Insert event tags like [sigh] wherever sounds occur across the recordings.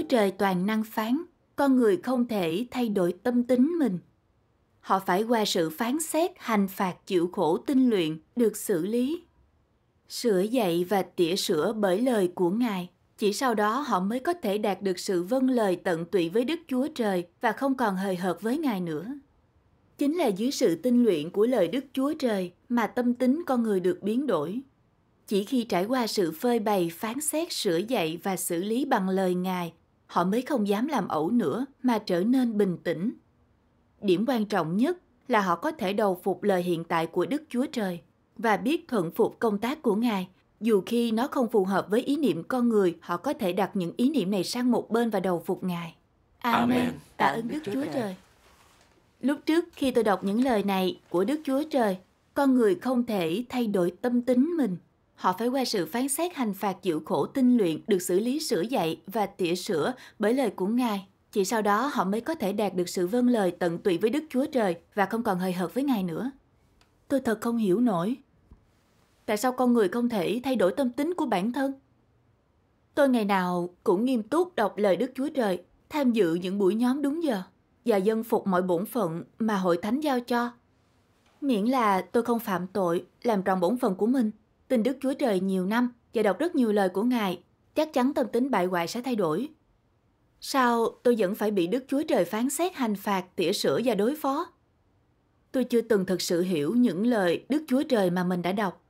Chúa Trời toàn năng phán, con người không thể thay đổi tâm tính mình. Họ phải qua sự phán xét, hành phạt, chịu khổ, tinh luyện, được xử lý. Sửa dạy và tỉa sửa bởi lời của Ngài, chỉ sau đó họ mới có thể đạt được sự vâng lời tận tụy với Đức Chúa Trời và không còn hời hợt với Ngài nữa. Chính là dưới sự tinh luyện của lời Đức Chúa Trời mà tâm tính con người được biến đổi, chỉ khi trải qua sự phơi bày phán xét sửa dạy và xử lý bằng lời ngài họ mới không dám làm ẩu nữa mà trở nên bình tĩnh. Điểm quan trọng nhất là họ có thể đầu phục lời hiện tại của Đức Chúa Trời và biết thuận phục công tác của Ngài. Dù khi nó không phù hợp với ý niệm con người, họ có thể đặt những ý niệm này sang một bên và đầu phục Ngài. Amen. Amen. Tạ ơn Đức, Đức Chúa Trời. Trời. Lúc trước khi tôi đọc những lời này của Đức Chúa Trời, con người không thể thay đổi tâm tính mình Họ phải qua sự phán xét hành phạt chịu khổ tinh luyện, được xử lý sửa dạy và tỉa sửa bởi lời của Ngài. Chỉ sau đó họ mới có thể đạt được sự vâng lời tận tụy với Đức Chúa Trời và không còn hời hợt với Ngài nữa. Tôi thật không hiểu nổi. Tại sao con người không thể thay đổi tâm tính của bản thân? Tôi ngày nào cũng nghiêm túc đọc lời Đức Chúa Trời, tham dự những buổi nhóm đúng giờ và dân phục mọi bổn phận mà hội thánh giao cho. Miễn là tôi không phạm tội, làm tròn bổn phận của mình – Tin Đức Chúa Trời nhiều năm và đọc rất nhiều lời của Ngài, chắc chắn tâm tính bại hoại sẽ thay đổi. Sao tôi vẫn phải bị Đức Chúa Trời phán xét hành phạt, tỉa sửa và đối phó? Tôi chưa từng thực sự hiểu những lời Đức Chúa Trời mà mình đã đọc.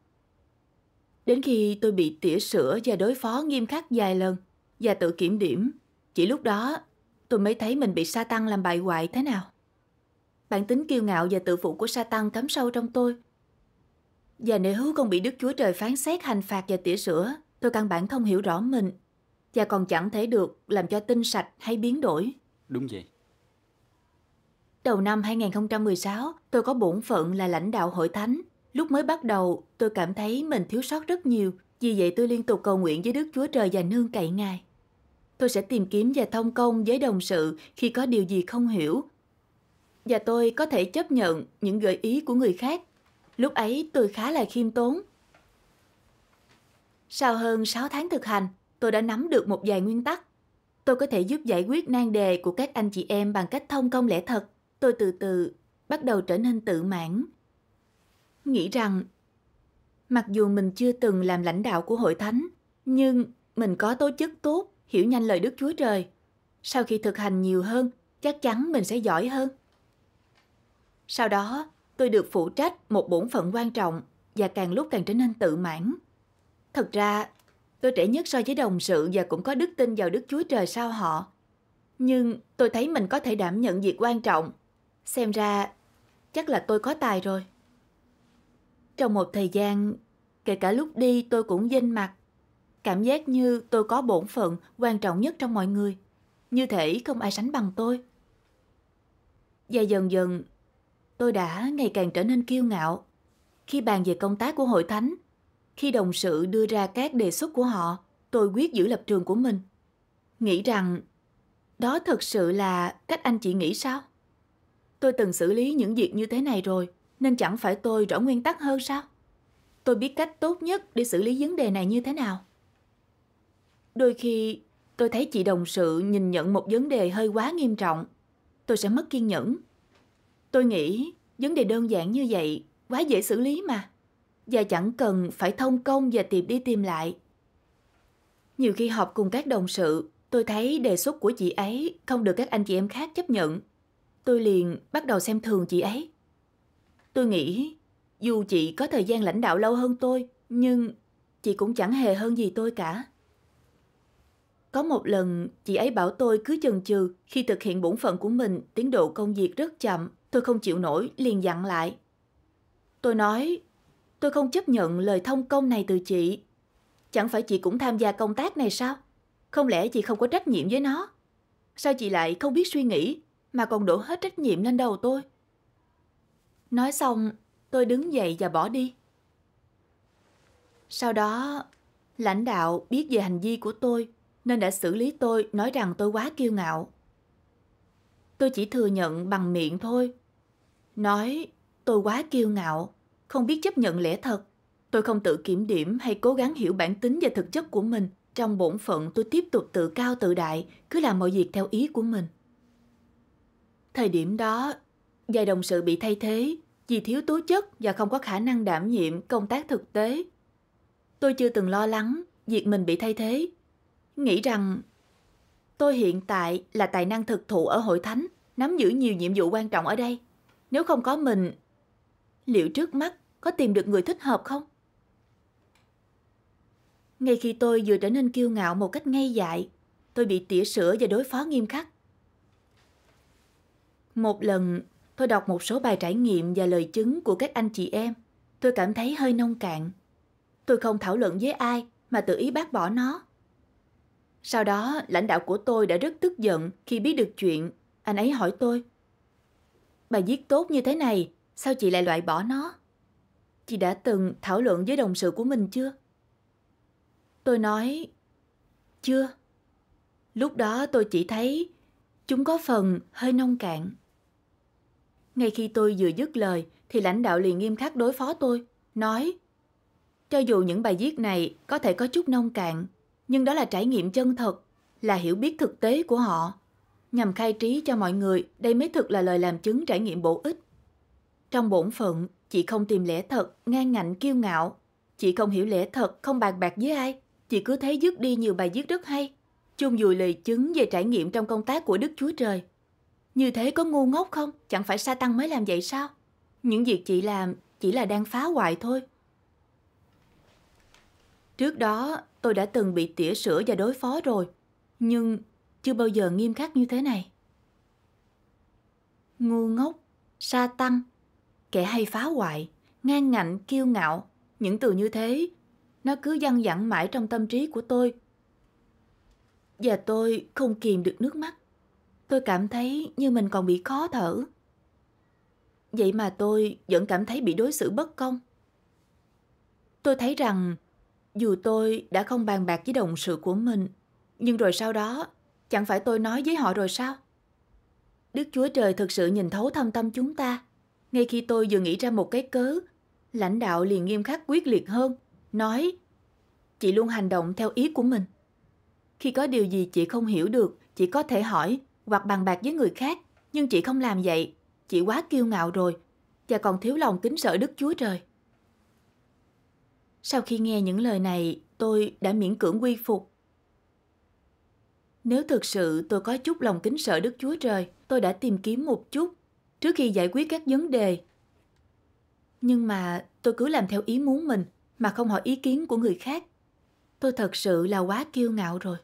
Đến khi tôi bị tỉa sửa và đối phó nghiêm khắc vài lần và tự kiểm điểm, chỉ lúc đó tôi mới thấy mình bị sa tăng làm bại hoại thế nào. Bản tính kiêu ngạo và tự phụ của sa tăng cắm sâu trong tôi – và nếu con bị Đức Chúa Trời phán xét hành phạt và tỉa sữa, tôi căn bản không hiểu rõ mình và còn chẳng thể được làm cho tinh sạch hay biến đổi. Đúng vậy. Đầu năm 2016, tôi có bổn phận là lãnh đạo hội thánh. Lúc mới bắt đầu, tôi cảm thấy mình thiếu sót rất nhiều, vì vậy tôi liên tục cầu nguyện với Đức Chúa Trời và nương cậy Ngài. Tôi sẽ tìm kiếm và thông công với đồng sự khi có điều gì không hiểu. Và tôi có thể chấp nhận những gợi ý của người khác Lúc ấy tôi khá là khiêm tốn. Sau hơn 6 tháng thực hành, tôi đã nắm được một vài nguyên tắc. Tôi có thể giúp giải quyết nan đề của các anh chị em bằng cách thông công lẽ thật. Tôi từ từ bắt đầu trở nên tự mãn. Nghĩ rằng, mặc dù mình chưa từng làm lãnh đạo của hội thánh, nhưng mình có tố chất tốt, hiểu nhanh lời Đức Chúa Trời. Sau khi thực hành nhiều hơn, chắc chắn mình sẽ giỏi hơn. Sau đó, tôi được phụ trách một bổn phận quan trọng và càng lúc càng trở nên tự mãn. Thật ra, tôi trẻ nhất so với đồng sự và cũng có đức tin vào Đức Chúa Trời sau họ. Nhưng tôi thấy mình có thể đảm nhận việc quan trọng. Xem ra, chắc là tôi có tài rồi. Trong một thời gian, kể cả lúc đi tôi cũng dinh mặt. Cảm giác như tôi có bổn phận quan trọng nhất trong mọi người. Như thể không ai sánh bằng tôi. Và dần dần tôi đã ngày càng trở nên kiêu ngạo. Khi bàn về công tác của hội thánh, khi đồng sự đưa ra các đề xuất của họ, tôi quyết giữ lập trường của mình. Nghĩ rằng đó thật sự là cách anh chị nghĩ sao? Tôi từng xử lý những việc như thế này rồi, nên chẳng phải tôi rõ nguyên tắc hơn sao? Tôi biết cách tốt nhất để xử lý vấn đề này như thế nào. Đôi khi tôi thấy chị đồng sự nhìn nhận một vấn đề hơi quá nghiêm trọng, tôi sẽ mất kiên nhẫn Tôi nghĩ vấn đề đơn giản như vậy quá dễ xử lý mà. Và chẳng cần phải thông công và tìm đi tìm lại. Nhiều khi họp cùng các đồng sự, tôi thấy đề xuất của chị ấy không được các anh chị em khác chấp nhận. Tôi liền bắt đầu xem thường chị ấy. Tôi nghĩ dù chị có thời gian lãnh đạo lâu hơn tôi, nhưng chị cũng chẳng hề hơn gì tôi cả. Có một lần, chị ấy bảo tôi cứ chần chừ khi thực hiện bổn phận của mình, tiến độ công việc rất chậm. Tôi không chịu nổi, liền dặn lại. Tôi nói, tôi không chấp nhận lời thông công này từ chị. Chẳng phải chị cũng tham gia công tác này sao? Không lẽ chị không có trách nhiệm với nó? Sao chị lại không biết suy nghĩ mà còn đổ hết trách nhiệm lên đầu tôi? Nói xong, tôi đứng dậy và bỏ đi. Sau đó, lãnh đạo biết về hành vi của tôi nên đã xử lý tôi nói rằng tôi quá kiêu ngạo. Tôi chỉ thừa nhận bằng miệng thôi, nói tôi quá kiêu ngạo, không biết chấp nhận lẽ thật. Tôi không tự kiểm điểm hay cố gắng hiểu bản tính và thực chất của mình. Trong bổn phận tôi tiếp tục tự cao tự đại, cứ làm mọi việc theo ý của mình. Thời điểm đó, vài đồng sự bị thay thế vì thiếu tố chất và không có khả năng đảm nhiệm công tác thực tế. Tôi chưa từng lo lắng việc mình bị thay thế. Nghĩ rằng tôi hiện tại là tài năng thực thụ ở hội thánh, nắm giữ nhiều nhiệm vụ quan trọng ở đây. Nếu không có mình, liệu trước mắt có tìm được người thích hợp không? Ngay khi tôi vừa trở nên kiêu ngạo một cách ngay dại, tôi bị tỉa sửa và đối phó nghiêm khắc. Một lần, tôi đọc một số bài trải nghiệm và lời chứng của các anh chị em. Tôi cảm thấy hơi nông cạn. Tôi không thảo luận với ai mà tự ý bác bỏ nó. Sau đó, lãnh đạo của tôi đã rất tức giận khi biết được chuyện. Anh ấy hỏi tôi bài viết tốt như thế này, sao chị lại loại bỏ nó? Chị đã từng thảo luận với đồng sự của mình chưa? Tôi nói, chưa. Lúc đó tôi chỉ thấy chúng có phần hơi nông cạn. Ngay khi tôi vừa dứt lời thì lãnh đạo liền nghiêm khắc đối phó tôi, nói Cho dù những bài viết này có thể có chút nông cạn, nhưng đó là trải nghiệm chân thật, là hiểu biết thực tế của họ nhằm khai trí cho mọi người, đây mới thực là lời làm chứng trải nghiệm bổ ích. Trong bổn phận, chị không tìm lẽ thật, ngang ngạnh kiêu ngạo. Chị không hiểu lẽ thật, không bàn bạc với ai. Chị cứ thấy dứt đi nhiều bài viết rất hay. Chung dùi lời chứng về trải nghiệm trong công tác của Đức Chúa Trời. Như thế có ngu ngốc không? Chẳng phải sa tăng mới làm vậy sao? Những việc chị làm chỉ là đang phá hoại thôi. Trước đó, tôi đã từng bị tỉa sữa và đối phó rồi. Nhưng chưa bao giờ nghiêm khắc như thế này. Ngu ngốc, sa tăng, kẻ hay phá hoại, ngang ngạnh, kiêu ngạo, những từ như thế, nó cứ dăng dẳng mãi trong tâm trí của tôi. Và tôi không kìm được nước mắt. Tôi cảm thấy như mình còn bị khó thở. Vậy mà tôi vẫn cảm thấy bị đối xử bất công. Tôi thấy rằng dù tôi đã không bàn bạc với đồng sự của mình, nhưng rồi sau đó Chẳng phải tôi nói với họ rồi sao? Đức Chúa Trời thực sự nhìn thấu thâm tâm chúng ta. Ngay khi tôi vừa nghĩ ra một cái cớ, lãnh đạo liền nghiêm khắc quyết liệt hơn, nói Chị luôn hành động theo ý của mình. Khi có điều gì chị không hiểu được, chị có thể hỏi hoặc bàn bạc với người khác, nhưng chị không làm vậy. Chị quá kiêu ngạo rồi, và còn thiếu lòng kính sợ Đức Chúa Trời. Sau khi nghe những lời này, tôi đã miễn cưỡng quy phục nếu thực sự tôi có chút lòng kính sợ Đức Chúa Trời, tôi đã tìm kiếm một chút trước khi giải quyết các vấn đề. Nhưng mà tôi cứ làm theo ý muốn mình mà không hỏi ý kiến của người khác. Tôi thật sự là quá kiêu ngạo rồi.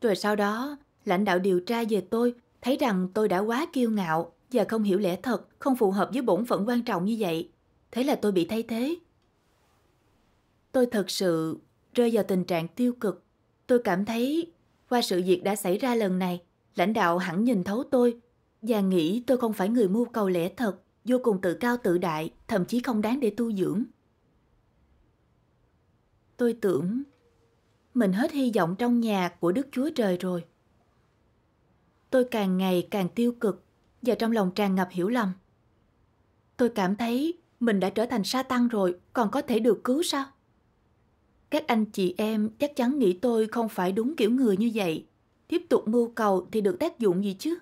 Rồi sau đó, lãnh đạo điều tra về tôi thấy rằng tôi đã quá kiêu ngạo và không hiểu lẽ thật, không phù hợp với bổn phận quan trọng như vậy. Thế là tôi bị thay thế. Tôi thật sự rơi vào tình trạng tiêu cực Tôi cảm thấy qua sự việc đã xảy ra lần này, lãnh đạo hẳn nhìn thấu tôi và nghĩ tôi không phải người mưu cầu lẽ thật, vô cùng tự cao tự đại, thậm chí không đáng để tu dưỡng. Tôi tưởng mình hết hy vọng trong nhà của Đức Chúa Trời rồi. Tôi càng ngày càng tiêu cực và trong lòng tràn ngập hiểu lầm. Tôi cảm thấy mình đã trở thành sa tăng rồi, còn có thể được cứu sao? Các anh chị em chắc chắn nghĩ tôi không phải đúng kiểu người như vậy. Tiếp tục mưu cầu thì được tác dụng gì chứ?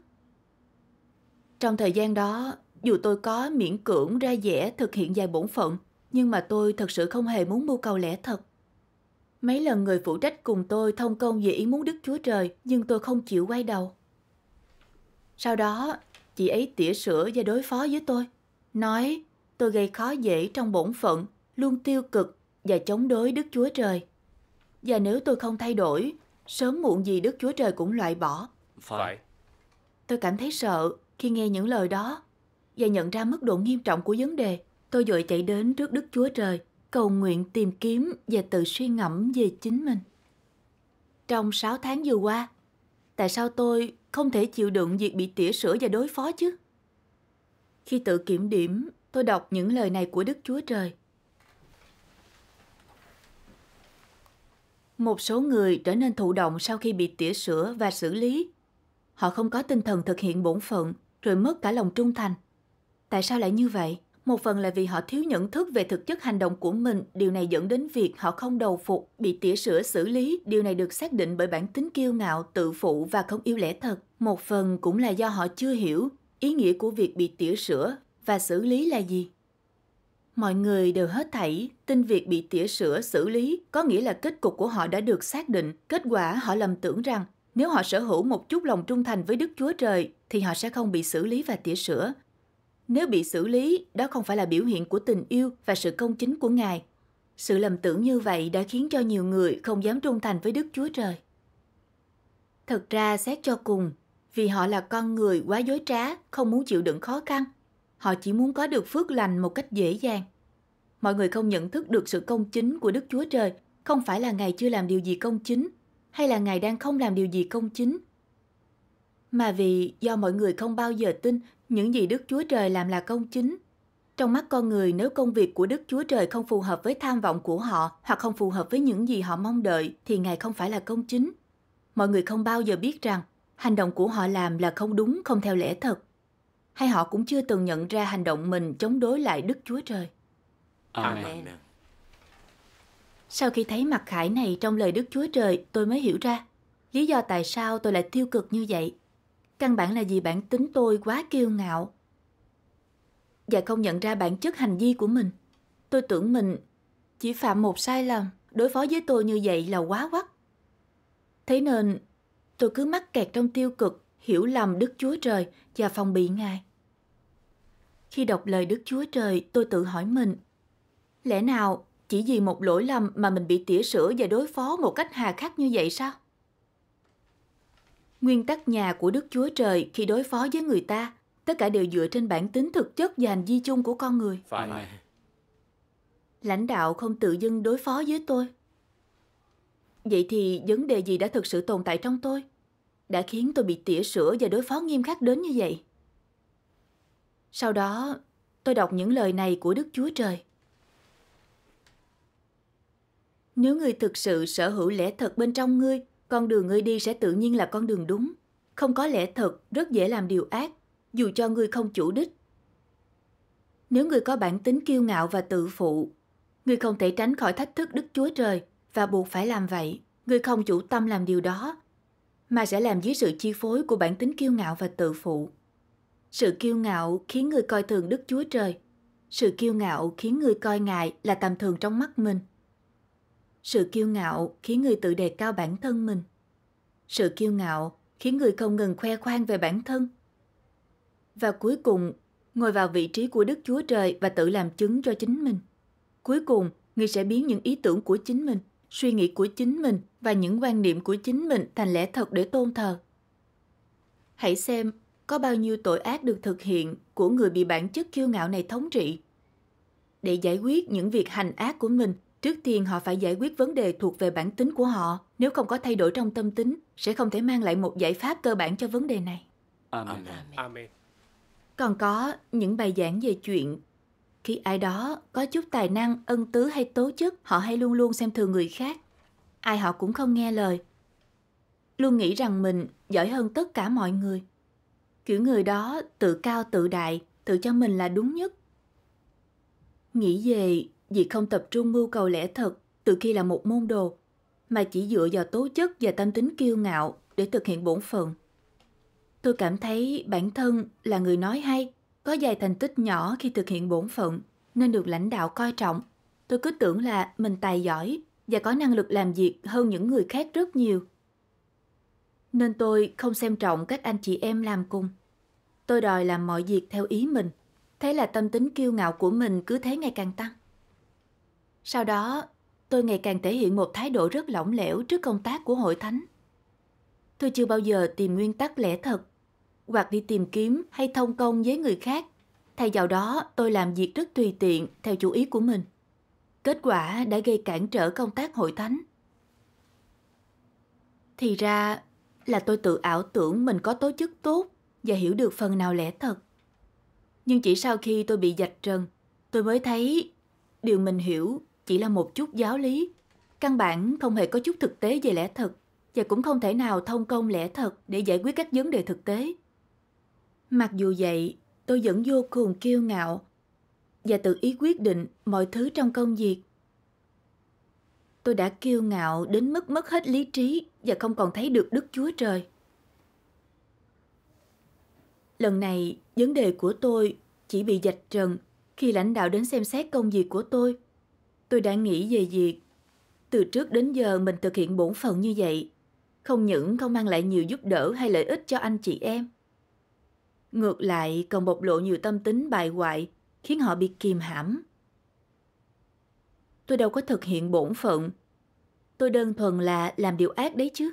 Trong thời gian đó, dù tôi có miễn cưỡng ra vẻ thực hiện vài bổn phận, nhưng mà tôi thật sự không hề muốn mưu cầu lẽ thật. Mấy lần người phụ trách cùng tôi thông công về ý muốn Đức Chúa Trời, nhưng tôi không chịu quay đầu. Sau đó, chị ấy tỉa sữa và đối phó với tôi. Nói, tôi gây khó dễ trong bổn phận, luôn tiêu cực và chống đối Đức Chúa Trời. Và nếu tôi không thay đổi, sớm muộn gì Đức Chúa Trời cũng loại bỏ. Phải. Tôi cảm thấy sợ khi nghe những lời đó và nhận ra mức độ nghiêm trọng của vấn đề. Tôi vội chạy đến trước Đức Chúa Trời, cầu nguyện tìm kiếm và tự suy ngẫm về chính mình. Trong 6 tháng vừa qua, tại sao tôi không thể chịu đựng việc bị tỉa sửa và đối phó chứ? Khi tự kiểm điểm, tôi đọc những lời này của Đức Chúa Trời Một số người trở nên thụ động sau khi bị tỉa sửa và xử lý. Họ không có tinh thần thực hiện bổn phận, rồi mất cả lòng trung thành. Tại sao lại như vậy? Một phần là vì họ thiếu nhận thức về thực chất hành động của mình, điều này dẫn đến việc họ không đầu phục, bị tỉa sửa xử lý, điều này được xác định bởi bản tính kiêu ngạo, tự phụ và không yêu lẽ thật. Một phần cũng là do họ chưa hiểu ý nghĩa của việc bị tỉa sửa và xử lý là gì. Mọi người đều hết thảy, tin việc bị tỉa sữa xử lý có nghĩa là kết cục của họ đã được xác định. Kết quả họ lầm tưởng rằng nếu họ sở hữu một chút lòng trung thành với Đức Chúa Trời thì họ sẽ không bị xử lý và tỉa sữa. Nếu bị xử lý, đó không phải là biểu hiện của tình yêu và sự công chính của Ngài. Sự lầm tưởng như vậy đã khiến cho nhiều người không dám trung thành với Đức Chúa Trời. Thật ra xét cho cùng, vì họ là con người quá dối trá, không muốn chịu đựng khó khăn Họ chỉ muốn có được phước lành một cách dễ dàng. Mọi người không nhận thức được sự công chính của Đức Chúa Trời không phải là Ngài chưa làm điều gì công chính hay là Ngài đang không làm điều gì công chính. Mà vì do mọi người không bao giờ tin những gì Đức Chúa Trời làm là công chính. Trong mắt con người nếu công việc của Đức Chúa Trời không phù hợp với tham vọng của họ hoặc không phù hợp với những gì họ mong đợi thì Ngài không phải là công chính. Mọi người không bao giờ biết rằng hành động của họ làm là không đúng, không theo lẽ thật hay họ cũng chưa từng nhận ra hành động mình chống đối lại Đức Chúa Trời. Amen. Sau khi thấy mặt khải này trong lời Đức Chúa Trời, tôi mới hiểu ra lý do tại sao tôi lại tiêu cực như vậy. Căn bản là vì bản tính tôi quá kiêu ngạo và không nhận ra bản chất hành vi của mình. Tôi tưởng mình chỉ phạm một sai lầm, đối phó với tôi như vậy là quá quắc. Thế nên tôi cứ mắc kẹt trong tiêu cực, hiểu lầm Đức Chúa Trời và phòng bị Ngài. Khi đọc lời Đức Chúa Trời, tôi tự hỏi mình, lẽ nào chỉ vì một lỗi lầm mà mình bị tỉa sửa và đối phó một cách hà khắc như vậy sao? Nguyên tắc nhà của Đức Chúa Trời khi đối phó với người ta, tất cả đều dựa trên bản tính thực chất và hành vi chung của con người. Phải. Lãnh đạo không tự dưng đối phó với tôi. Vậy thì vấn đề gì đã thực sự tồn tại trong tôi? Đã khiến tôi bị tỉa sửa và đối phó nghiêm khắc đến như vậy? Sau đó, tôi đọc những lời này của Đức Chúa Trời. Nếu ngươi thực sự sở hữu lẽ thật bên trong ngươi, con đường ngươi đi sẽ tự nhiên là con đường đúng. Không có lẽ thật, rất dễ làm điều ác, dù cho ngươi không chủ đích. Nếu ngươi có bản tính kiêu ngạo và tự phụ, ngươi không thể tránh khỏi thách thức Đức Chúa Trời và buộc phải làm vậy. Ngươi không chủ tâm làm điều đó, mà sẽ làm dưới sự chi phối của bản tính kiêu ngạo và tự phụ. Sự kiêu ngạo khiến người coi thường Đức Chúa Trời. Sự kiêu ngạo khiến người coi ngài là tầm thường trong mắt mình. Sự kiêu ngạo khiến người tự đề cao bản thân mình. Sự kiêu ngạo khiến người không ngừng khoe khoang về bản thân. Và cuối cùng, ngồi vào vị trí của Đức Chúa Trời và tự làm chứng cho chính mình. Cuối cùng, người sẽ biến những ý tưởng của chính mình, suy nghĩ của chính mình và những quan niệm của chính mình thành lẽ thật để tôn thờ. Hãy xem có bao nhiêu tội ác được thực hiện của người bị bản chất kiêu ngạo này thống trị. Để giải quyết những việc hành ác của mình, trước tiên họ phải giải quyết vấn đề thuộc về bản tính của họ. Nếu không có thay đổi trong tâm tính, sẽ không thể mang lại một giải pháp cơ bản cho vấn đề này. Amen. Amen. Còn có những bài giảng về chuyện khi ai đó có chút tài năng, ân tứ hay tố chất, họ hay luôn luôn xem thường người khác. Ai họ cũng không nghe lời. Luôn nghĩ rằng mình giỏi hơn tất cả mọi người kiểu người đó tự cao tự đại tự cho mình là đúng nhất nghĩ về việc không tập trung mưu cầu lẽ thật từ khi là một môn đồ mà chỉ dựa vào tố chất và tâm tính kiêu ngạo để thực hiện bổn phận tôi cảm thấy bản thân là người nói hay có vài thành tích nhỏ khi thực hiện bổn phận nên được lãnh đạo coi trọng tôi cứ tưởng là mình tài giỏi và có năng lực làm việc hơn những người khác rất nhiều nên tôi không xem trọng cách anh chị em làm cùng. Tôi đòi làm mọi việc theo ý mình, thế là tâm tính kiêu ngạo của mình cứ thế ngày càng tăng. Sau đó, tôi ngày càng thể hiện một thái độ rất lỏng lẻo trước công tác của hội thánh. Tôi chưa bao giờ tìm nguyên tắc lẽ thật, hoặc đi tìm kiếm hay thông công với người khác. Thay vào đó, tôi làm việc rất tùy tiện theo chủ ý của mình. Kết quả đã gây cản trở công tác hội thánh. Thì ra, là tôi tự ảo tưởng mình có tố chất tốt và hiểu được phần nào lẽ thật. Nhưng chỉ sau khi tôi bị dạch trần, tôi mới thấy điều mình hiểu chỉ là một chút giáo lý, căn bản không hề có chút thực tế về lẽ thật và cũng không thể nào thông công lẽ thật để giải quyết các vấn đề thực tế. Mặc dù vậy, tôi vẫn vô cùng kiêu ngạo và tự ý quyết định mọi thứ trong công việc. Tôi đã kiêu ngạo đến mức mất hết lý trí và không còn thấy được Đức Chúa Trời. Lần này, vấn đề của tôi chỉ bị dạch trần khi lãnh đạo đến xem xét công việc của tôi. Tôi đã nghĩ về việc từ trước đến giờ mình thực hiện bổn phận như vậy, không những không mang lại nhiều giúp đỡ hay lợi ích cho anh chị em. Ngược lại còn bộc lộ nhiều tâm tính bài hoại khiến họ bị kìm hãm. Tôi đâu có thực hiện bổn phận tôi đơn thuần là làm điều ác đấy chứ.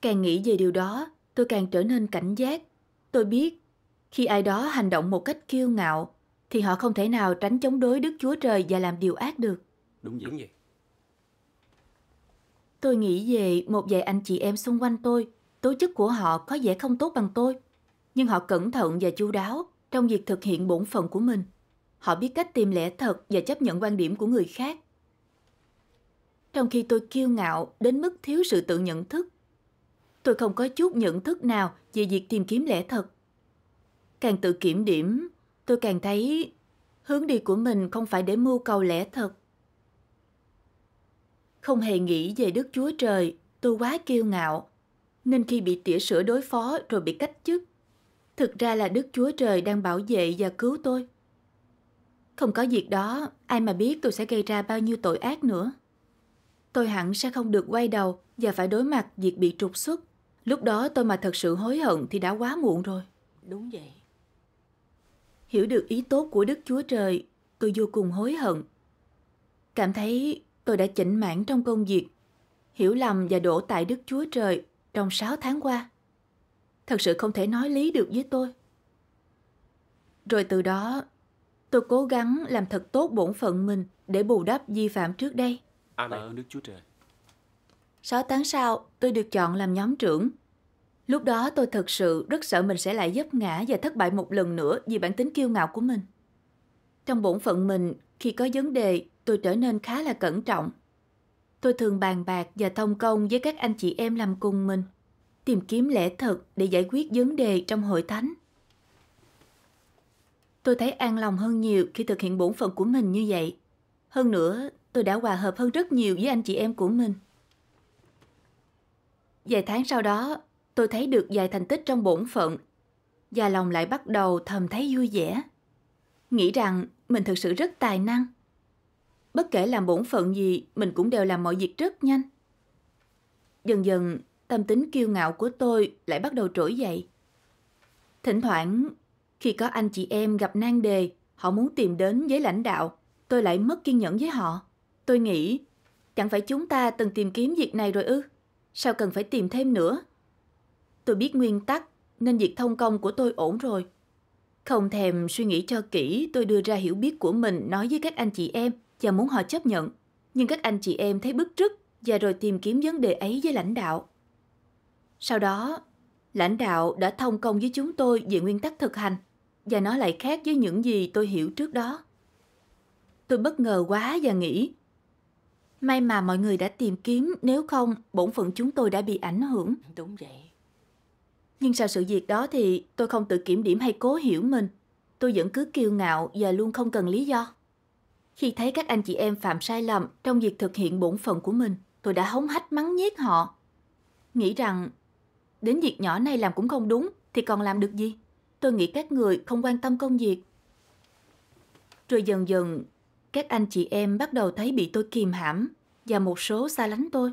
Càng nghĩ về điều đó, tôi càng trở nên cảnh giác. Tôi biết, khi ai đó hành động một cách kiêu ngạo, thì họ không thể nào tránh chống đối Đức Chúa Trời và làm điều ác được. Đúng vậy. Tôi nghĩ về một vài anh chị em xung quanh tôi, tố chất của họ có vẻ không tốt bằng tôi, nhưng họ cẩn thận và chu đáo trong việc thực hiện bổn phận của mình. Họ biết cách tìm lẽ thật và chấp nhận quan điểm của người khác trong khi tôi kiêu ngạo đến mức thiếu sự tự nhận thức. Tôi không có chút nhận thức nào về việc tìm kiếm lẽ thật. Càng tự kiểm điểm, tôi càng thấy hướng đi của mình không phải để mưu cầu lẽ thật. Không hề nghĩ về Đức Chúa Trời, tôi quá kiêu ngạo, nên khi bị tỉa sửa đối phó rồi bị cách chức, thực ra là Đức Chúa Trời đang bảo vệ và cứu tôi. Không có việc đó, ai mà biết tôi sẽ gây ra bao nhiêu tội ác nữa tôi hẳn sẽ không được quay đầu và phải đối mặt việc bị trục xuất. Lúc đó tôi mà thật sự hối hận thì đã quá muộn rồi. Đúng vậy. Hiểu được ý tốt của Đức Chúa Trời, tôi vô cùng hối hận. Cảm thấy tôi đã chỉnh mãn trong công việc, hiểu lầm và đổ tại Đức Chúa Trời trong 6 tháng qua. Thật sự không thể nói lý được với tôi. Rồi từ đó, tôi cố gắng làm thật tốt bổn phận mình để bù đắp vi phạm trước đây. Amen. Tạ ơn Chúa Trời. 6 tháng sau, tôi được chọn làm nhóm trưởng. Lúc đó tôi thật sự rất sợ mình sẽ lại dấp ngã và thất bại một lần nữa vì bản tính kiêu ngạo của mình. Trong bổn phận mình, khi có vấn đề, tôi trở nên khá là cẩn trọng. Tôi thường bàn bạc và thông công với các anh chị em làm cùng mình, tìm kiếm lẽ thật để giải quyết vấn đề trong hội thánh. Tôi thấy an lòng hơn nhiều khi thực hiện bổn phận của mình như vậy. Hơn nữa, tôi đã hòa hợp hơn rất nhiều với anh chị em của mình. Vài tháng sau đó, tôi thấy được vài thành tích trong bổn phận và lòng lại bắt đầu thầm thấy vui vẻ. Nghĩ rằng mình thực sự rất tài năng. Bất kể làm bổn phận gì, mình cũng đều làm mọi việc rất nhanh. Dần dần, tâm tính kiêu ngạo của tôi lại bắt đầu trỗi dậy. Thỉnh thoảng, khi có anh chị em gặp nan đề, họ muốn tìm đến với lãnh đạo, tôi lại mất kiên nhẫn với họ. Tôi nghĩ, chẳng phải chúng ta từng tìm kiếm việc này rồi ư? Sao cần phải tìm thêm nữa? Tôi biết nguyên tắc nên việc thông công của tôi ổn rồi. Không thèm suy nghĩ cho kỹ, tôi đưa ra hiểu biết của mình nói với các anh chị em và muốn họ chấp nhận. Nhưng các anh chị em thấy bức rứt và rồi tìm kiếm vấn đề ấy với lãnh đạo. Sau đó, lãnh đạo đã thông công với chúng tôi về nguyên tắc thực hành và nó lại khác với những gì tôi hiểu trước đó. Tôi bất ngờ quá và nghĩ May mà mọi người đã tìm kiếm, nếu không, bổn phận chúng tôi đã bị ảnh hưởng. Đúng vậy. Nhưng sau sự việc đó thì tôi không tự kiểm điểm hay cố hiểu mình. Tôi vẫn cứ kiêu ngạo và luôn không cần lý do. Khi thấy các anh chị em phạm sai lầm trong việc thực hiện bổn phận của mình, tôi đã hống hách mắng nhiếc họ. Nghĩ rằng đến việc nhỏ này làm cũng không đúng thì còn làm được gì? Tôi nghĩ các người không quan tâm công việc. Rồi dần dần các anh chị em bắt đầu thấy bị tôi kìm hãm và một số xa lánh tôi.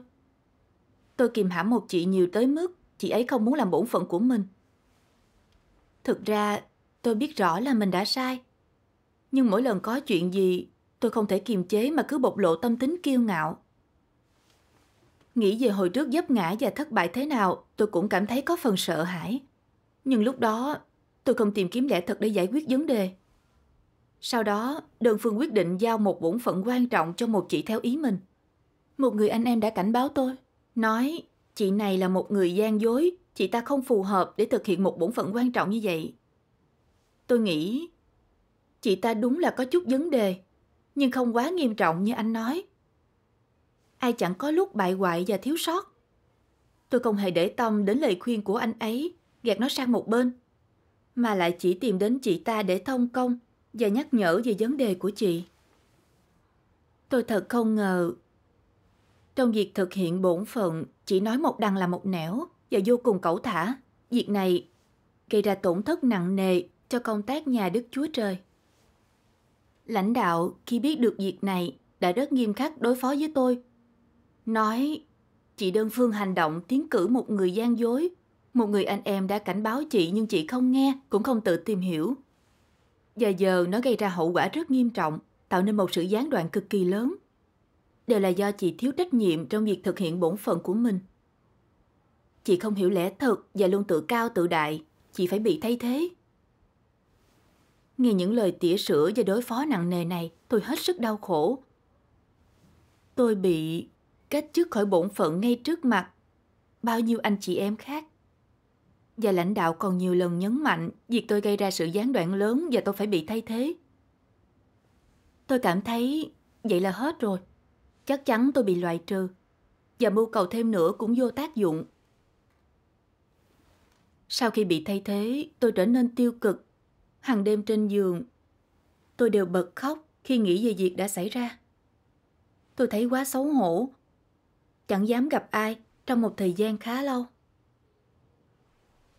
Tôi kìm hãm một chị nhiều tới mức chị ấy không muốn làm bổn phận của mình. Thực ra, tôi biết rõ là mình đã sai. Nhưng mỗi lần có chuyện gì, tôi không thể kiềm chế mà cứ bộc lộ tâm tính kiêu ngạo. Nghĩ về hồi trước dấp ngã và thất bại thế nào, tôi cũng cảm thấy có phần sợ hãi. Nhưng lúc đó, tôi không tìm kiếm lẽ thật để giải quyết vấn đề. Sau đó, đơn phương quyết định giao một bổn phận quan trọng cho một chị theo ý mình. Một người anh em đã cảnh báo tôi, nói chị này là một người gian dối, chị ta không phù hợp để thực hiện một bổn phận quan trọng như vậy. Tôi nghĩ, chị ta đúng là có chút vấn đề, nhưng không quá nghiêm trọng như anh nói. Ai chẳng có lúc bại hoại và thiếu sót. Tôi không hề để tâm đến lời khuyên của anh ấy, gạt nó sang một bên, mà lại chỉ tìm đến chị ta để thông công và nhắc nhở về vấn đề của chị. Tôi thật không ngờ. Trong việc thực hiện bổn phận, chỉ nói một đằng là một nẻo và vô cùng cẩu thả. Việc này gây ra tổn thất nặng nề cho công tác nhà Đức Chúa Trời. Lãnh đạo khi biết được việc này đã rất nghiêm khắc đối phó với tôi. Nói, chị đơn phương hành động tiến cử một người gian dối. Một người anh em đã cảnh báo chị nhưng chị không nghe, cũng không tự tìm hiểu giờ giờ nó gây ra hậu quả rất nghiêm trọng, tạo nên một sự gián đoạn cực kỳ lớn. Đều là do chị thiếu trách nhiệm trong việc thực hiện bổn phận của mình. Chị không hiểu lẽ thật và luôn tự cao tự đại, chị phải bị thay thế. Nghe những lời tỉa sữa và đối phó nặng nề này, tôi hết sức đau khổ. Tôi bị cách chức khỏi bổn phận ngay trước mặt bao nhiêu anh chị em khác và lãnh đạo còn nhiều lần nhấn mạnh việc tôi gây ra sự gián đoạn lớn và tôi phải bị thay thế. Tôi cảm thấy vậy là hết rồi. Chắc chắn tôi bị loại trừ. Và mưu cầu thêm nữa cũng vô tác dụng. Sau khi bị thay thế, tôi trở nên tiêu cực. Hằng đêm trên giường, tôi đều bật khóc khi nghĩ về việc đã xảy ra. Tôi thấy quá xấu hổ. Chẳng dám gặp ai trong một thời gian khá lâu.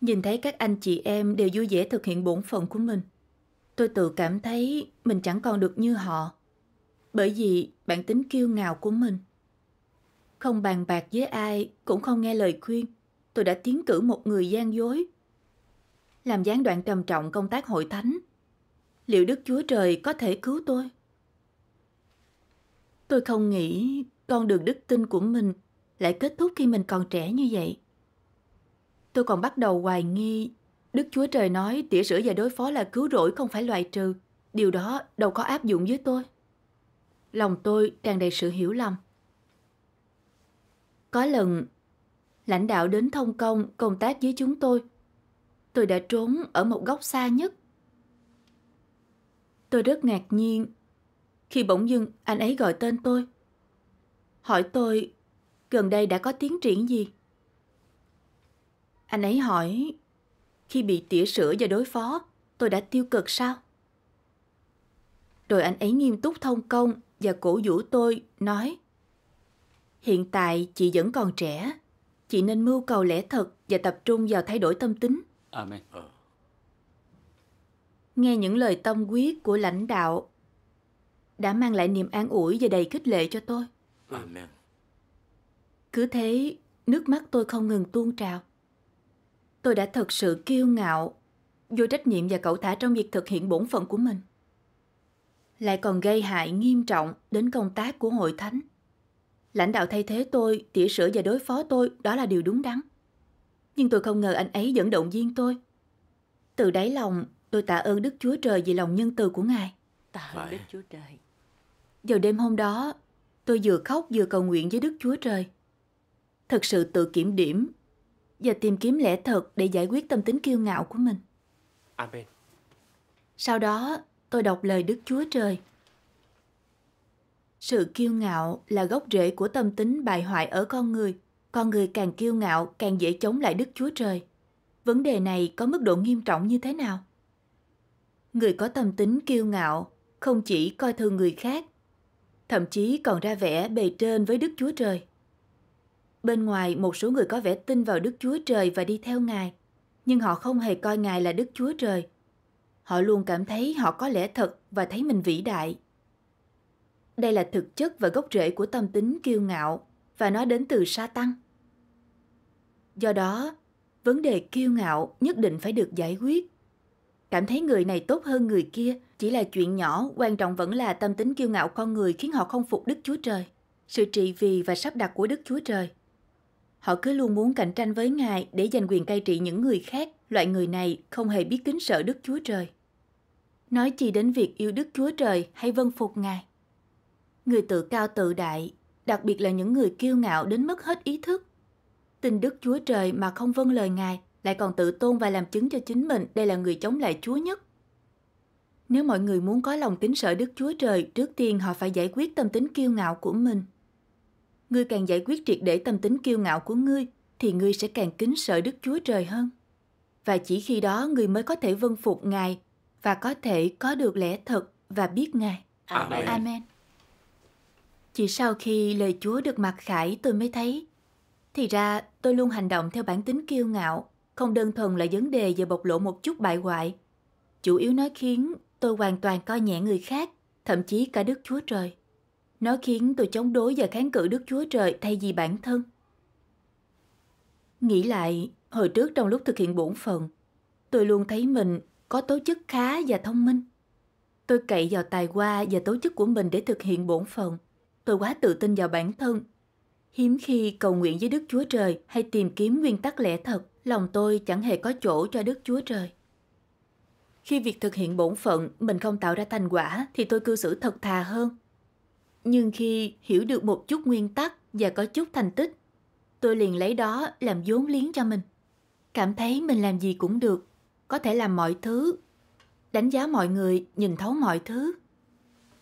Nhìn thấy các anh chị em đều vui vẻ thực hiện bổn phận của mình. Tôi tự cảm thấy mình chẳng còn được như họ. Bởi vì bản tính kiêu ngạo của mình. Không bàn bạc với ai, cũng không nghe lời khuyên. Tôi đã tiến cử một người gian dối. Làm gián đoạn trầm trọng công tác hội thánh. Liệu Đức Chúa Trời có thể cứu tôi? Tôi không nghĩ con đường đức tin của mình lại kết thúc khi mình còn trẻ như vậy tôi còn bắt đầu hoài nghi. Đức Chúa Trời nói tỉa sửa và đối phó là cứu rỗi không phải loại trừ. Điều đó đâu có áp dụng với tôi. Lòng tôi tràn đầy sự hiểu lầm. Có lần, lãnh đạo đến thông công công tác với chúng tôi. Tôi đã trốn ở một góc xa nhất. Tôi rất ngạc nhiên khi bỗng dưng anh ấy gọi tên tôi. Hỏi tôi gần đây đã có tiến triển gì? Anh ấy hỏi, khi bị tỉa sữa và đối phó, tôi đã tiêu cực sao? Rồi anh ấy nghiêm túc thông công và cổ vũ tôi, nói Hiện tại chị vẫn còn trẻ, chị nên mưu cầu lẽ thật và tập trung vào thay đổi tâm tính. Amen. Ờ. Nghe những lời tâm quyết của lãnh đạo đã mang lại niềm an ủi và đầy khích lệ cho tôi. Amen. Cứ thế, nước mắt tôi không ngừng tuôn trào. Tôi đã thật sự kiêu ngạo, vô trách nhiệm và cậu thả trong việc thực hiện bổn phận của mình. Lại còn gây hại nghiêm trọng đến công tác của hội thánh. Lãnh đạo thay thế tôi, tỉa sửa và đối phó tôi, đó là điều đúng đắn. Nhưng tôi không ngờ anh ấy dẫn động viên tôi. Từ đáy lòng, tôi tạ ơn Đức Chúa Trời vì lòng nhân từ của Ngài. Tạ ơn Đức Chúa Trời. Vào đêm hôm đó, tôi vừa khóc vừa cầu nguyện với Đức Chúa Trời. Thật sự tự kiểm điểm và tìm kiếm lẽ thật để giải quyết tâm tính kiêu ngạo của mình. Amen. Sau đó, tôi đọc lời Đức Chúa Trời. Sự kiêu ngạo là gốc rễ của tâm tính bại hoại ở con người. Con người càng kiêu ngạo càng dễ chống lại Đức Chúa Trời. Vấn đề này có mức độ nghiêm trọng như thế nào? Người có tâm tính kiêu ngạo không chỉ coi thường người khác, thậm chí còn ra vẻ bề trên với Đức Chúa Trời. Bên ngoài, một số người có vẻ tin vào Đức Chúa Trời và đi theo Ngài, nhưng họ không hề coi Ngài là Đức Chúa Trời. Họ luôn cảm thấy họ có lẽ thật và thấy mình vĩ đại. Đây là thực chất và gốc rễ của tâm tính kiêu ngạo và nó đến từ sa tăng. Do đó, vấn đề kiêu ngạo nhất định phải được giải quyết. Cảm thấy người này tốt hơn người kia chỉ là chuyện nhỏ, quan trọng vẫn là tâm tính kiêu ngạo con người khiến họ không phục Đức Chúa Trời, sự trị vì và sắp đặt của Đức Chúa Trời. Họ cứ luôn muốn cạnh tranh với Ngài để giành quyền cai trị những người khác. Loại người này không hề biết kính sợ Đức Chúa Trời. Nói chi đến việc yêu Đức Chúa Trời hay vân phục Ngài. Người tự cao tự đại, đặc biệt là những người kiêu ngạo đến mất hết ý thức. Tin Đức Chúa Trời mà không vâng lời Ngài lại còn tự tôn và làm chứng cho chính mình đây là người chống lại Chúa nhất. Nếu mọi người muốn có lòng kính sợ Đức Chúa Trời, trước tiên họ phải giải quyết tâm tính kiêu ngạo của mình ngươi càng giải quyết triệt để tâm tính kiêu ngạo của ngươi, thì ngươi sẽ càng kính sợ Đức Chúa Trời hơn. Và chỉ khi đó ngươi mới có thể vâng phục Ngài và có thể có được lẽ thật và biết Ngài. Amen. Amen. Chỉ sau khi lời Chúa được mặc khải tôi mới thấy, thì ra tôi luôn hành động theo bản tính kiêu ngạo, không đơn thuần là vấn đề về bộc lộ một chút bại hoại. Chủ yếu nó khiến tôi hoàn toàn coi nhẹ người khác, thậm chí cả Đức Chúa Trời. Nó khiến tôi chống đối và kháng cự Đức Chúa Trời thay vì bản thân. Nghĩ lại, hồi trước trong lúc thực hiện bổn phận, tôi luôn thấy mình có tố chức khá và thông minh. Tôi cậy vào tài hoa và tố chức của mình để thực hiện bổn phận. Tôi quá tự tin vào bản thân. Hiếm khi cầu nguyện với Đức Chúa Trời hay tìm kiếm nguyên tắc lẽ thật, lòng tôi chẳng hề có chỗ cho Đức Chúa Trời. Khi việc thực hiện bổn phận mình không tạo ra thành quả thì tôi cư xử thật thà hơn, nhưng khi hiểu được một chút nguyên tắc và có chút thành tích, tôi liền lấy đó làm vốn liếng cho mình. Cảm thấy mình làm gì cũng được, có thể làm mọi thứ, đánh giá mọi người, nhìn thấu mọi thứ.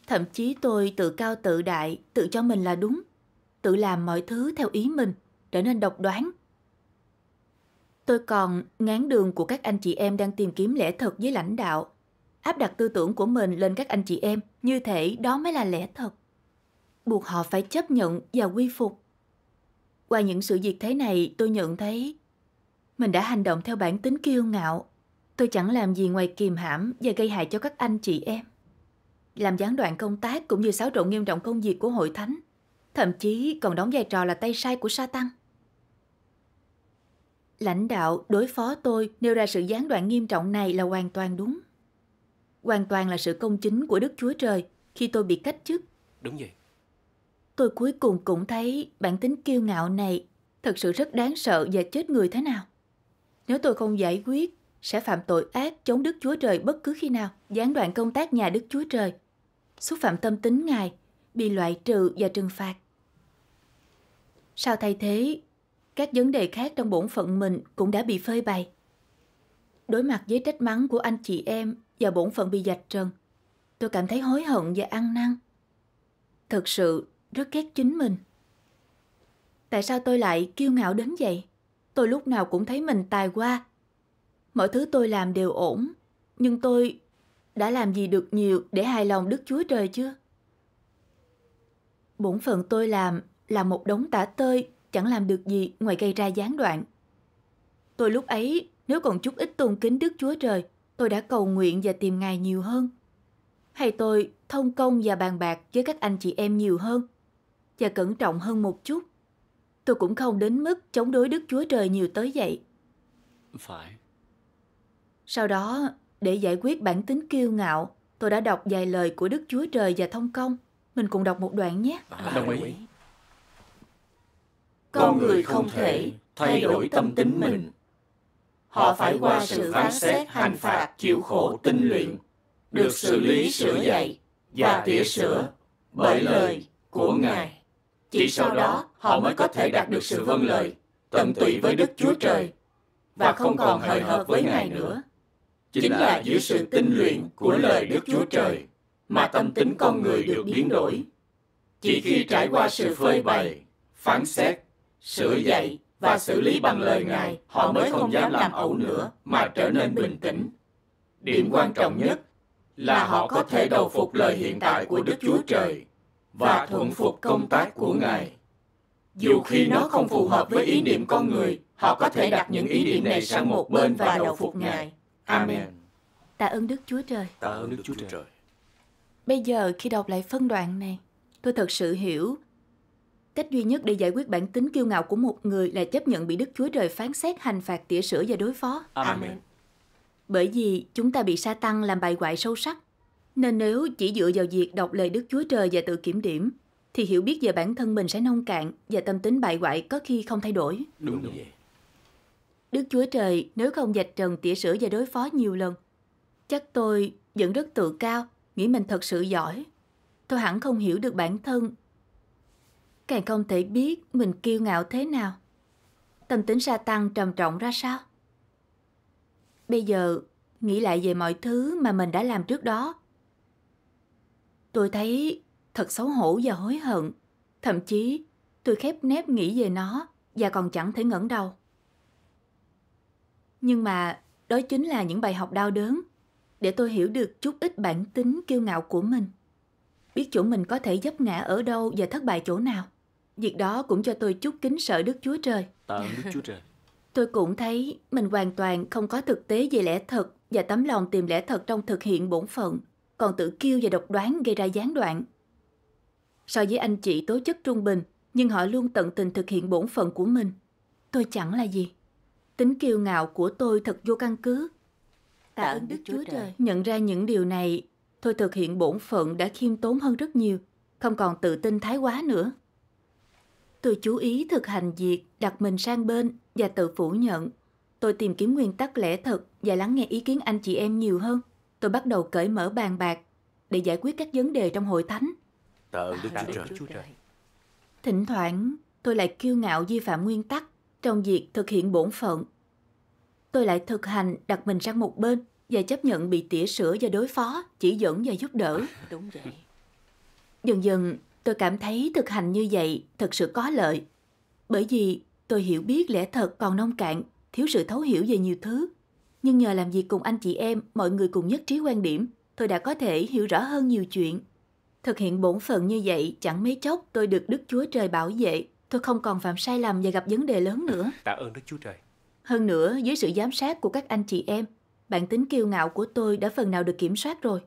Thậm chí tôi tự cao tự đại, tự cho mình là đúng, tự làm mọi thứ theo ý mình, trở nên độc đoán. Tôi còn ngán đường của các anh chị em đang tìm kiếm lẽ thật với lãnh đạo, áp đặt tư tưởng của mình lên các anh chị em, như thể đó mới là lẽ thật buộc họ phải chấp nhận và quy phục. Qua những sự việc thế này tôi nhận thấy mình đã hành động theo bản tính kiêu ngạo. Tôi chẳng làm gì ngoài kìm hãm và gây hại cho các anh chị em. Làm gián đoạn công tác cũng như xáo trộn nghiêm trọng công việc của hội thánh. Thậm chí còn đóng vai trò là tay sai của Satan. Lãnh đạo đối phó tôi nêu ra sự gián đoạn nghiêm trọng này là hoàn toàn đúng. Hoàn toàn là sự công chính của Đức Chúa Trời khi tôi bị cách chức. Đúng vậy tôi cuối cùng cũng thấy bản tính kiêu ngạo này thật sự rất đáng sợ và chết người thế nào. Nếu tôi không giải quyết, sẽ phạm tội ác chống Đức Chúa Trời bất cứ khi nào, gián đoạn công tác nhà Đức Chúa Trời, xúc phạm tâm tính Ngài, bị loại trừ và trừng phạt. Sao thay thế, các vấn đề khác trong bổn phận mình cũng đã bị phơi bày. Đối mặt với trách mắng của anh chị em và bổn phận bị dạch trần, tôi cảm thấy hối hận và ăn năn. thật sự, rất ghét chính mình. Tại sao tôi lại kiêu ngạo đến vậy? Tôi lúc nào cũng thấy mình tài qua. Mọi thứ tôi làm đều ổn, nhưng tôi đã làm gì được nhiều để hài lòng Đức Chúa Trời chưa? Bổn phận tôi làm là một đống tả tơi, chẳng làm được gì ngoài gây ra gián đoạn. Tôi lúc ấy, nếu còn chút ít tôn kính Đức Chúa Trời, tôi đã cầu nguyện và tìm Ngài nhiều hơn. Hay tôi thông công và bàn bạc với các anh chị em nhiều hơn, và cẩn trọng hơn một chút. Tôi cũng không đến mức chống đối Đức Chúa Trời nhiều tới vậy. Phải. Sau đó, để giải quyết bản tính kiêu ngạo, tôi đã đọc vài lời của Đức Chúa Trời và Thông Công. Mình cùng đọc một đoạn nhé. đồng ý. Con người không thể thay đổi tâm tính mình. Họ phải qua sự phán xét, hành phạt, chịu khổ, tinh luyện, được xử lý sửa dạy và tỉa sửa bởi lời của Ngài. Chỉ sau đó họ mới có thể đạt được sự vâng lời, tận tụy với Đức Chúa Trời và không còn hời hợt với Ngài nữa. Chính là dưới sự tinh luyện của lời Đức Chúa Trời mà tâm tính con người được biến đổi. Chỉ khi trải qua sự phơi bày, phán xét, sửa dạy và xử lý bằng lời Ngài, họ mới không dám làm ẩu nữa mà trở nên bình tĩnh. Điểm quan trọng nhất là họ có thể đầu phục lời hiện tại của Đức Chúa Trời và thuận phục công tác của Ngài. Dù khi nó không phù hợp với ý niệm con người, họ có thể đặt những ý niệm này sang một bên và đầu phục Ngài. Amen. Tạ ơn Đức Chúa Trời. Tạ ơn Đức Chúa Trời. Bây giờ khi đọc lại phân đoạn này, tôi thật sự hiểu cách duy nhất để giải quyết bản tính kiêu ngạo của một người là chấp nhận bị Đức Chúa Trời phán xét, hành phạt, tỉa sửa và đối phó. Amen. Bởi vì chúng ta bị sa tăng làm bài hoại sâu sắc, nên nếu chỉ dựa vào việc đọc lời Đức Chúa Trời và tự kiểm điểm, thì hiểu biết về bản thân mình sẽ nông cạn và tâm tính bại hoại có khi không thay đổi. Đúng, vậy. Đức Chúa Trời nếu không dạch trần tỉa sửa và đối phó nhiều lần, chắc tôi vẫn rất tự cao, nghĩ mình thật sự giỏi. Tôi hẳn không hiểu được bản thân. Càng không thể biết mình kiêu ngạo thế nào. Tâm tính sa tăng trầm trọng ra sao? Bây giờ, nghĩ lại về mọi thứ mà mình đã làm trước đó, Tôi thấy thật xấu hổ và hối hận. Thậm chí, tôi khép nép nghĩ về nó và còn chẳng thể ngẩng đầu. Nhưng mà đó chính là những bài học đau đớn để tôi hiểu được chút ít bản tính kiêu ngạo của mình. Biết chỗ mình có thể dấp ngã ở đâu và thất bại chỗ nào. Việc đó cũng cho tôi chút kính sợ Đức Chúa Trời. Tạ ơn Đức Chúa Trời. [laughs] tôi cũng thấy mình hoàn toàn không có thực tế về lẽ thật và tấm lòng tìm lẽ thật trong thực hiện bổn phận còn tự kiêu và độc đoán gây ra gián đoạn. So với anh chị tố chất trung bình, nhưng họ luôn tận tình thực hiện bổn phận của mình. Tôi chẳng là gì. Tính kiêu ngạo của tôi thật vô căn cứ. Tạ ơn Đức Chúa Trời. Nhận ra những điều này, tôi thực hiện bổn phận đã khiêm tốn hơn rất nhiều, không còn tự tin thái quá nữa. Tôi chú ý thực hành việc đặt mình sang bên và tự phủ nhận. Tôi tìm kiếm nguyên tắc lẽ thật và lắng nghe ý kiến anh chị em nhiều hơn tôi bắt đầu cởi mở bàn bạc để giải quyết các vấn đề trong hội thánh. Tạ ơn Đức Chúa Trời. Thỉnh thoảng, tôi lại kiêu ngạo vi phạm nguyên tắc trong việc thực hiện bổn phận. Tôi lại thực hành đặt mình sang một bên và chấp nhận bị tỉa sửa và đối phó, chỉ dẫn và giúp đỡ. [laughs] Đúng vậy. Dần dần, tôi cảm thấy thực hành như vậy thật sự có lợi. Bởi vì tôi hiểu biết lẽ thật còn nông cạn, thiếu sự thấu hiểu về nhiều thứ nhưng nhờ làm việc cùng anh chị em, mọi người cùng nhất trí quan điểm, tôi đã có thể hiểu rõ hơn nhiều chuyện. Thực hiện bổn phận như vậy, chẳng mấy chốc tôi được Đức Chúa Trời bảo vệ, tôi không còn phạm sai lầm và gặp vấn đề lớn nữa. Tạ ơn Đức Chúa Trời. Hơn nữa, dưới sự giám sát của các anh chị em, bản tính kiêu ngạo của tôi đã phần nào được kiểm soát rồi.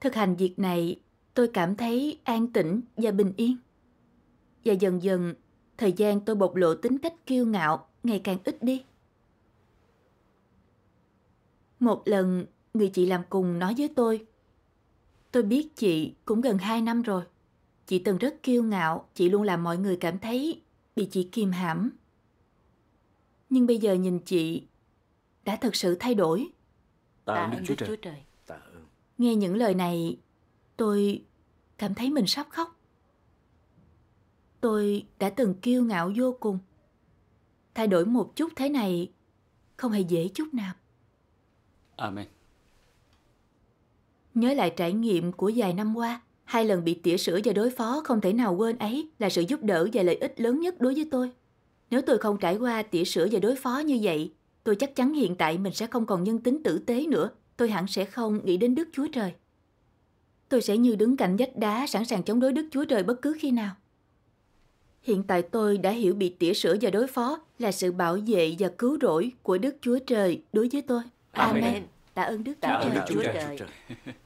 Thực hành việc này, tôi cảm thấy an tĩnh và bình yên. Và dần dần, thời gian tôi bộc lộ tính cách kiêu ngạo ngày càng ít đi. Một lần, người chị làm cùng nói với tôi. Tôi biết chị cũng gần 2 năm rồi. Chị từng rất kiêu ngạo, chị luôn làm mọi người cảm thấy bị chị kiềm hãm. Nhưng bây giờ nhìn chị đã thật sự thay đổi. Tạ ơn Chúa Trời. Trời. Tạ ơn. Nghe những lời này, tôi cảm thấy mình sắp khóc. Tôi đã từng kiêu ngạo vô cùng. Thay đổi một chút thế này không hề dễ chút nào. Amen. Nhớ lại trải nghiệm của vài năm qua, hai lần bị tỉa sữa và đối phó không thể nào quên ấy là sự giúp đỡ và lợi ích lớn nhất đối với tôi. Nếu tôi không trải qua tỉa sữa và đối phó như vậy, tôi chắc chắn hiện tại mình sẽ không còn nhân tính tử tế nữa, tôi hẳn sẽ không nghĩ đến Đức Chúa Trời. Tôi sẽ như đứng cạnh vách đá sẵn sàng chống đối Đức Chúa Trời bất cứ khi nào. Hiện tại tôi đã hiểu bị tỉa sữa và đối phó là sự bảo vệ và cứu rỗi của Đức Chúa Trời đối với tôi. Amen. Tạ ơn Đức Chúa Trời. Chúa Trời. [laughs]